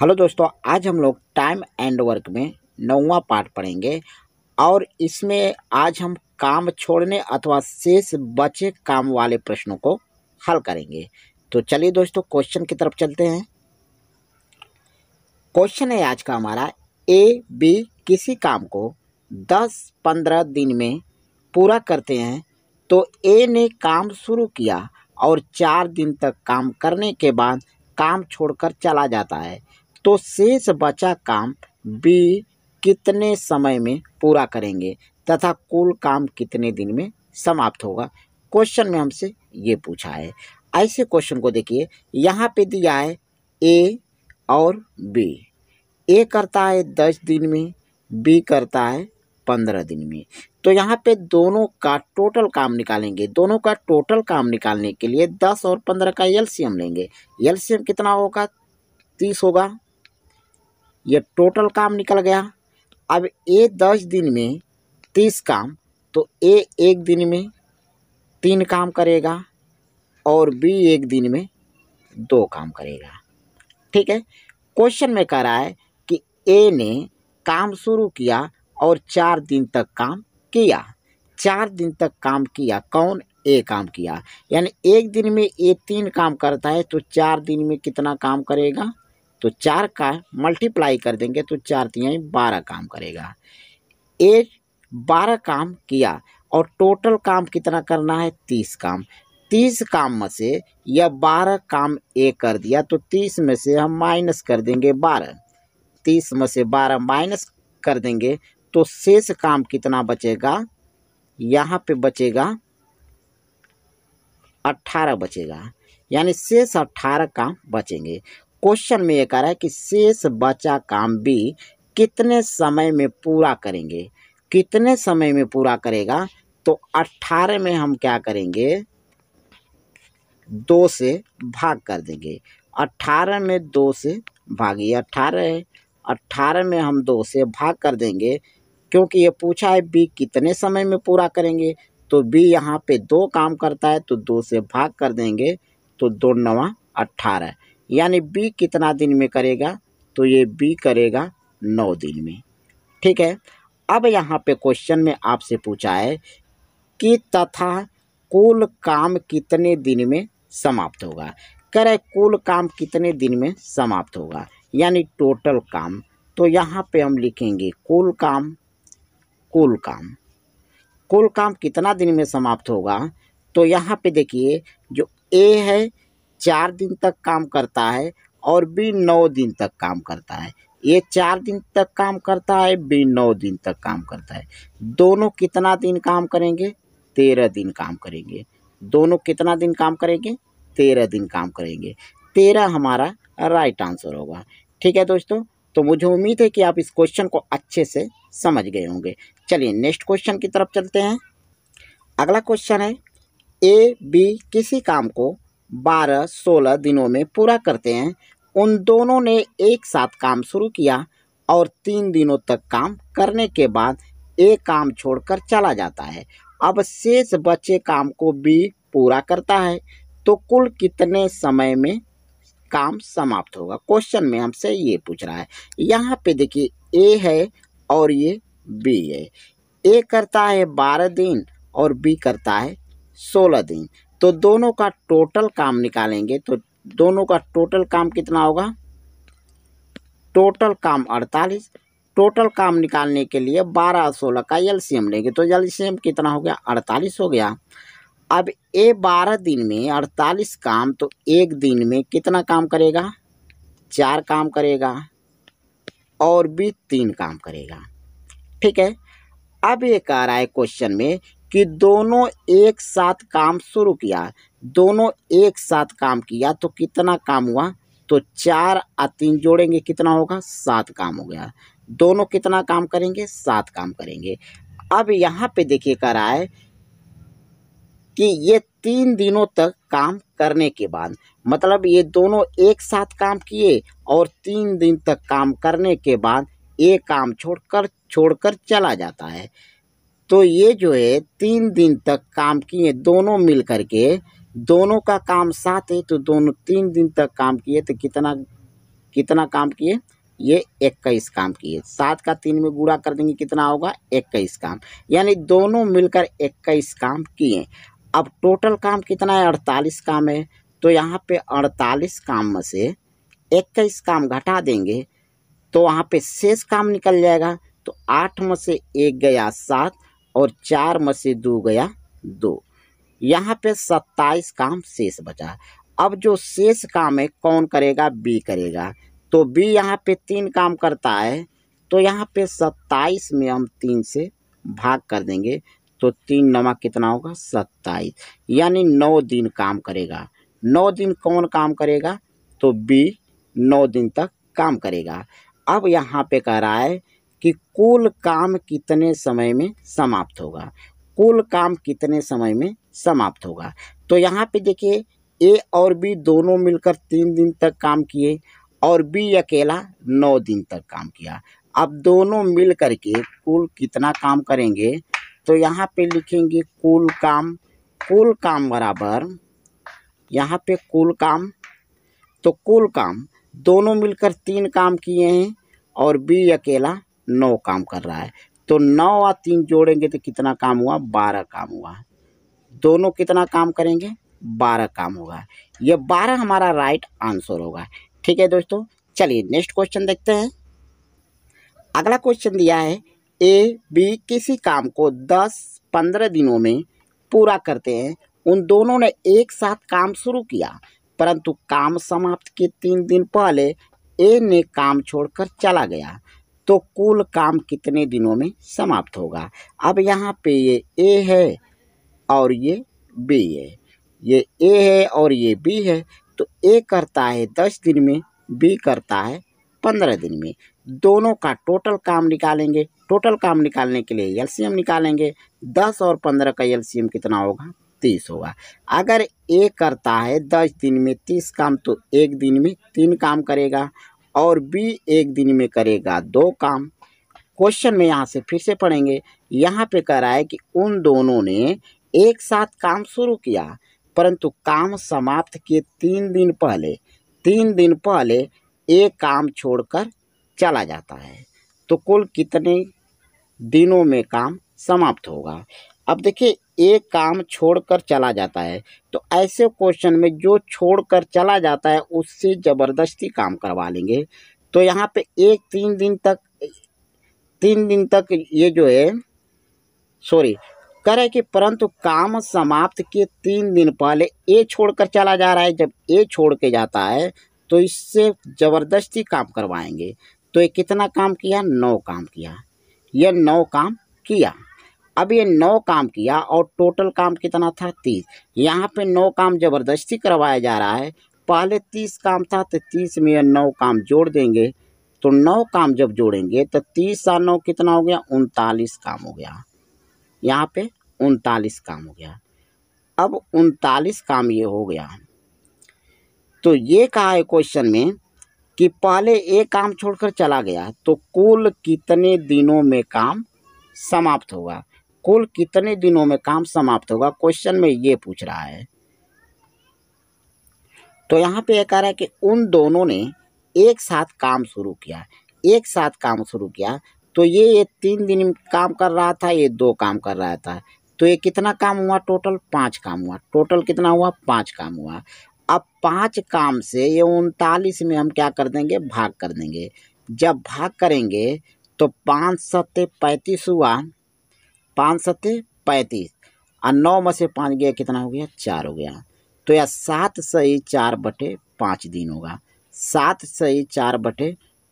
hello दोस्तों आज हम लोग टाइम एंड वर्क में नौवा पार्ट पढ़ेंगे और इसमें आज हम काम छोड़ने अथवा शेष बचे काम वाले प्रश्नों को हल करेंगे तो चलिए दोस्तों क्वेश्चन की तरफ चलते हैं क्वेश्चन है आज का हमारा ए बी किसी काम को दस पंद्रह दिन में पूरा करते हैं तो ए ने काम शुरू किया और चार दिन तक काम करने के बाद काम छोड़कर चला जाता है तो शेष बचा काम बी कितने समय में पूरा करेंगे तथा कुल काम कितने दिन में समाप्त होगा क्वेश्चन में हमसे ये पूछा है ऐसे क्वेश्चन को देखिए यहाँ पे दिया है ए और बी ए करता है दस दिन में बी करता है पंद्रह दिन में तो यहाँ पे दोनों का टोटल काम निकालेंगे दोनों का टोटल काम निकालने के लिए दस और पंद्रह का एलसीएम लेंगे एलसीएम कितना होगा तीस होगा ये टोटल काम निकल गया अब ए दस दिन में तीस काम तो ए एक दिन में तीन काम करेगा और बी एक दिन में दो काम करेगा ठीक है क्वेश्चन में कह रहा है कि ए ने काम शुरू किया और चार दिन तक काम किया चार दिन तक काम किया कौन ए काम किया यानी एक दिन में ए तीन काम करता है तो चार दिन में कितना काम करेगा तो चार का मल्टीप्लाई कर देंगे तो चार तिया बारह काम करेगा ए बारह काम किया और टोटल काम कितना करना है तीस काम तीस काम में से या बारह काम ए कर दिया तो तीस में से हम माइनस कर देंगे बारह तीस में से बारह माइनस कर देंगे तो शेष काम कितना बचेगा यहाँ पे बचेगा अट्ठारह बचेगा यानी शेष अट्ठारह काम बचेंगे क्वेश्चन में ये कह रहा है कि शेष बचा काम भी कितने समय में पूरा करेंगे कितने समय में पूरा करेगा तो अट्ठारह में हम क्या करेंगे दो से भाग कर देंगे अट्ठारह में दो से भाग ये अट्ठारह है अट्ठारह में हम दो से भाग कर देंगे क्योंकि ये पूछा है बी कितने समय में पूरा करेंगे तो बी यहाँ पे दो काम करता है तो दो से भाग कर देंगे तो दो नवा अट्ठारह यानी बी कितना दिन में करेगा तो ये बी करेगा नौ दिन में ठीक है अब यहाँ पे क्वेश्चन में आपसे पूछा है कि तथा कुल काम कितने दिन में समाप्त होगा करे कुल काम कितने दिन में समाप्त होगा यानी टोटल काम तो यहाँ पे हम लिखेंगे कुल काम कुल काम कुल काम कितना दिन में समाप्त होगा तो यहाँ पे देखिए जो ए है चार दिन तक काम करता है और बी नौ दिन तक काम करता है ए चार दिन तक काम करता है बी नौ दिन तक काम करता है दोनों कितना दिन काम करेंगे तेरह दिन काम करेंगे दोनों कितना दिन काम करेंगे तेरह दिन काम करेंगे तेरह हमारा राइट आंसर होगा ठीक है दोस्तों तो मुझे उम्मीद है कि आप इस क्वेश्चन को अच्छे से समझ गए होंगे चलिए नेक्स्ट क्वेश्चन की तरफ चलते हैं अगला क्वेश्चन है ए बी किसी काम को बारह सोलह दिनों में पूरा करते हैं उन दोनों ने एक साथ काम शुरू किया और तीन दिनों तक काम करने के बाद एक काम छोड़कर चला जाता है अब शेष बचे काम को भी पूरा करता है तो कुल कितने समय में काम समाप्त होगा क्वेश्चन में हमसे ये पूछ रहा है यहाँ पे देखिए ए है और ये बी है ए करता है बारह दिन और बी करता है सोलह दिन तो दोनों का टोटल काम निकालेंगे तो दोनों का टोटल काम कितना होगा टोटल काम अड़तालीस टोटल काम निकालने के लिए बारह सोलह का एल लेंगे तो एल कितना हो गया अड़तालीस हो गया अब ए बारह दिन में अड़तालीस काम तो एक दिन में कितना काम करेगा चार काम करेगा और भी तीन काम करेगा ठीक है अब ये कह रहा है क्वेश्चन में कि दोनों एक साथ काम शुरू किया दोनों एक साथ काम किया तो कितना काम हुआ तो चार और तीन जोड़ेंगे कितना होगा सात काम हो गया दोनों कितना काम करेंगे सात काम करेंगे अब यहाँ पे देखिए कर रहा है कि ये तीन दिनों तक काम करने के बाद मतलब ये दोनों एक साथ काम किए और तीन दिन तक काम करने के बाद ये काम छोड़कर छोड़कर चला जाता है तो ये जो है तीन दिन तक काम किए दोनों मिल कर के दोनों का काम साथ है तो दोनों तीन दिन तक काम किए तो कितना कितना काम किए ये इक्कीस काम किए सात का तीन में गुड़ा कर देंगे कितना होगा इक्कीस काम यानी दोनों मिलकर इक्कीस काम किए अब टोटल काम कितना है अड़तालीस काम है तो यहाँ पे अड़तालीस काम में से इक्कीस काम घटा देंगे तो वहाँ पे शेष काम निकल जाएगा तो आठ में से एक गया सात और चार में से दो गया दो यहाँ पे सत्ताईस काम शेष बचा अब जो शेष काम है कौन करेगा बी करेगा तो बी यहाँ पे तीन काम करता है तो यहाँ पे सत्ताईस में हम तीन से भाग कर देंगे तो तीन नवा कितना होगा सत्ताईस यानी नौ दिन काम करेगा नौ दिन कौन काम करेगा तो बी नौ दिन तक काम करेगा अब यहाँ पे कह रहा है कि कुल काम कितने समय में समाप्त होगा कुल काम कितने समय में समाप्त होगा तो यहाँ पे देखिए ए और बी दोनों मिलकर तीन दिन तक काम किए और बी अकेला नौ दिन तक काम किया अब दोनों मिल कर के कुल कितना काम करेंगे तो यहाँ पे लिखेंगे कुल काम कुल काम बराबर यहाँ पे कुल काम तो कुल काम दोनों मिलकर तीन काम किए हैं और बी अकेला नौ काम कर रहा है तो नौ और तीन जोड़ेंगे तो कितना काम हुआ बारह काम हुआ दोनों कितना काम करेंगे बारह काम होगा ये बारह हमारा राइट आंसर होगा ठीक है दोस्तों चलिए नेक्स्ट क्वेश्चन देखते हैं अगला क्वेश्चन दिया है ए बी किसी काम को दस पंद्रह दिनों में पूरा करते हैं उन दोनों ने एक साथ काम शुरू किया परंतु काम समाप्त के तीन दिन पहले ए ने काम छोड़कर चला गया तो कुल काम कितने दिनों में समाप्त होगा अब यहाँ पे ये ए है और ये बी है ये ए है और ये बी है तो ए करता है दस दिन में बी करता है पंद्रह दिन में दोनों का टोटल काम निकालेंगे टोटल काम निकालने के लिए एलसीएम निकालेंगे दस और पंद्रह का एलसीएम कितना होगा तीस होगा अगर ए करता है दस दिन में तीस काम तो एक दिन में तीन काम करेगा और बी एक दिन में करेगा दो काम क्वेश्चन में यहाँ से फिर से पढ़ेंगे यहाँ पे कह रहा है कि उन दोनों ने एक साथ काम शुरू किया परंतु काम समाप्त किए तीन दिन पहले तीन दिन पहले एक काम छोड़कर चला जाता है तो कुल कितने दिनों में काम समाप्त होगा अब देखिए एक काम छोड़कर चला जाता है तो ऐसे क्वेश्चन में जो छोड़कर चला जाता है उससे ज़बरदस्ती काम करवा लेंगे तो यहाँ पे एक तीन दिन तक तीन दिन तक ये जो है सॉरी करे कि परंतु काम समाप्त के तीन दिन पहले ए छोड़कर चला जा रहा है जब ए छोड़ के जाता है तो इससे ज़बरदस्ती काम करवाएंगे तो ये कितना काम किया नौ काम किया यह नौ काम किया अब ये नौ काम किया और टोटल काम कितना था तीस यहाँ पे नौ काम ज़बरदस्ती करवाया जा रहा है पहले तीस काम था तो तीस में यह नौ काम जोड़ देंगे तो नौ काम जब जोड़ेंगे तो तीस साल नौ कितना हो गया उनतालीस काम हो गया यहाँ पे उनतालीस काम हो गया अब उनतालीस काम ये हो गया तो ये कहा है क्वेश्चन में कि पहले एक काम छोड़कर चला गया तो कुल कितने दिनों में काम समाप्त होगा कुल कितने दिनों में काम समाप्त होगा क्वेश्चन में ये पूछ रहा है तो यहाँ पे यह कह रहा है कि उन दोनों ने एक साथ काम शुरू किया एक साथ काम शुरू किया तो ये ये तीन दिन काम कर रहा था ये दो काम कर रहा था तो ये कितना काम हुआ टोटल पाँच काम हुआ टोटल कितना हुआ पाँच काम हुआ अब पाँच काम से ये उनतालीस में हम क्या कर देंगे भाग कर देंगे जब भाग करेंगे तो पाँच सत्ते पैंतीस हुआ पाँच सत्ते पैंतीस और नौ में से पाँच गया कितना हो गया चार हो गया तो यह सात सही चार बटे पाँच दिन होगा सात सही चार बटे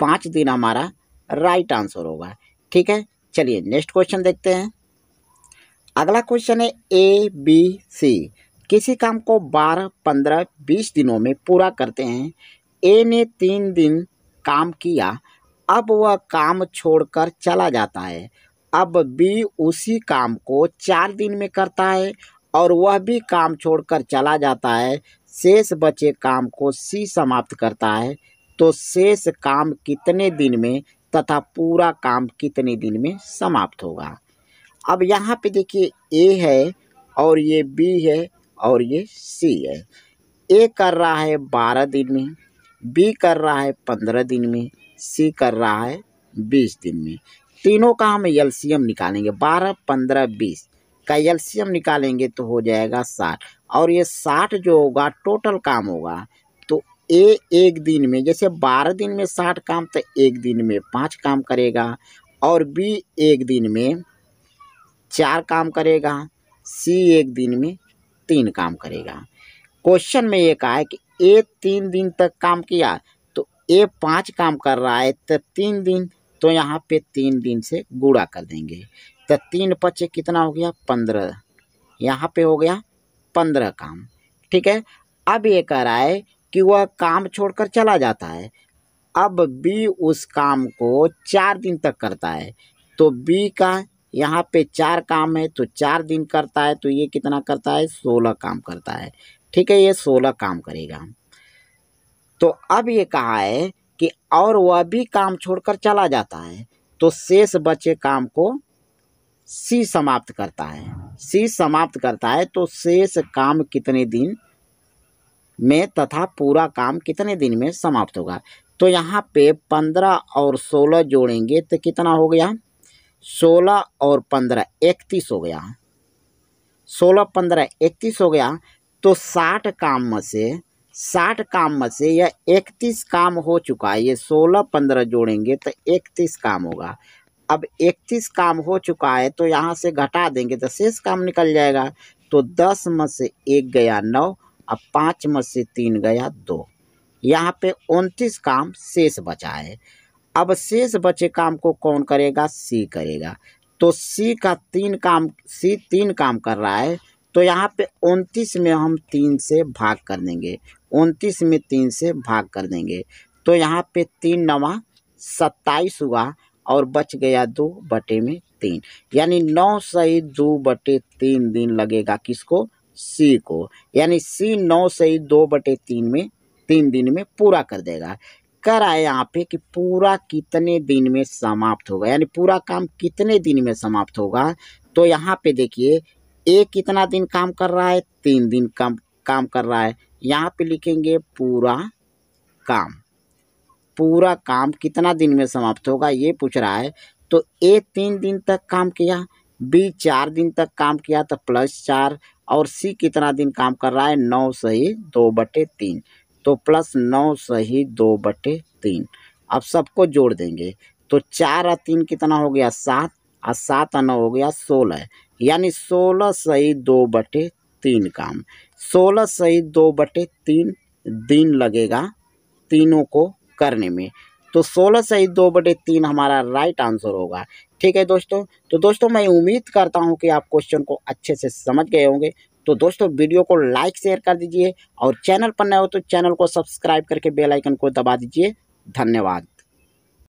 पाँच दिन हमारा राइट आंसर होगा ठीक है चलिए नेक्स्ट क्वेश्चन देखते हैं अगला क्वेश्चन है ए बी सी किसी काम को बारह पंद्रह बीस दिनों में पूरा करते हैं ए ने तीन दिन काम किया अब वह काम छोड़कर चला जाता है अब भी उसी काम को चार दिन में करता है और वह भी काम छोड़कर चला जाता है शेष बचे काम को सी समाप्त करता है तो शेष काम कितने दिन में तथा पूरा काम कितने दिन में समाप्त होगा अब यहाँ पे देखिए ए है और ये बी है और ये सी है ए कर रहा है बारह दिन में बी कर रहा है पंद्रह दिन में सी कर रहा है बीस दिन में तीनों का हम एल्शियम निकालेंगे बारह पंद्रह बीस का एल्शियम निकालेंगे तो हो जाएगा साठ और ये साठ जो होगा टोटल काम होगा तो ए एक दिन में जैसे बारह दिन में साठ काम तो एक दिन में पाँच काम करेगा और बी एक दिन में चार काम करेगा सी एक दिन में तीन काम करेगा क्वेश्चन में ये कहा है कि ए तीन दिन तक काम किया तो ए पाँच काम कर रहा है तो तीन दिन तो यहाँ पे तीन दिन से गुड़ा कर देंगे तो तीन पचे कितना हो गया पंद्रह यहाँ पे हो गया पंद्रह काम ठीक है अब ये कह रहा है कि वह काम छोड़कर चला जाता है अब बी उस काम को चार दिन तक करता है तो बी का यहाँ पे चार काम है तो चार दिन करता है तो ये कितना करता है सोलह काम करता है ठीक है ये सोलह काम करेगा तो अब ये कहा है कि और वह भी काम छोड़कर चला जाता है तो शेष बचे काम को सी समाप्त करता है सी समाप्त करता है तो शेष काम कितने दिन में तथा पूरा काम कितने दिन में समाप्त होगा तो यहाँ पे पंद्रह और सोलह जोड़ेंगे तो कितना हो गया सोलह और पंद्रह इकतीस हो गया सोलह पंद्रह इकतीस हो गया तो साठ काम में से साठ काम में से यह इकतीस काम हो चुका है ये सोलह पंद्रह जोड़ेंगे तो इकतीस काम होगा अब इकतीस काम हो चुका है तो यहाँ से घटा देंगे तो शेष काम निकल जाएगा तो दस में से एक गया नौ अब पाँच में से तीन गया दो यहाँ पे उनतीस काम शेष बचा है अब शेष बचे काम को कौन करेगा सी करेगा तो सी का तीन काम सी तीन काम कर रहा है तो यहाँ पे उनतीस में हम तीन से भाग कर देंगे उनतीस में तीन से भाग कर देंगे तो यहाँ पे तीन नवा सत्ताईस हुआ और बच गया दो बटे में तीन यानी नौ सही दो बटे तीन दिन लगेगा किसको सी को यानी सी नौ सही दो बटे तीन में तीन दिन में पूरा कर देगा कर आए यहाँ पे कि पूरा कितने दिन में समाप्त होगा यानी पूरा काम कितने दिन में समाप्त होगा तो यहाँ पे देखिए एक कितना दिन काम कर रहा है तीन दिन काम काम कर रहा है यहाँ पे लिखेंगे पूरा काम पूरा काम कितना दिन में समाप्त होगा ये पूछ रहा है तो ए तीन दिन तक काम किया बी चार दिन तक काम किया तो प्लस चार और सी कितना दिन काम कर रहा है नौ सही दो बटे तीन तो प्लस नौ सही दो बटे तीन अब सबको जोड़ देंगे तो चार और तीन कितना हो गया सात और सात और नौ हो गया सोलह यानी सोलह सही दो बटे तीन काम सोलह सही दो बटे तीन दिन लगेगा तीनों को करने में तो सोलह सही दो बटे तीन हमारा राइट आंसर होगा ठीक है दोस्तों तो दोस्तों मैं उम्मीद करता हूँ कि आप क्वेश्चन को अच्छे से समझ गए होंगे तो दोस्तों वीडियो को लाइक शेयर कर दीजिए और चैनल पर नए हो तो चैनल को सब्सक्राइब करके बेलाइकन को दबा दीजिए धन्यवाद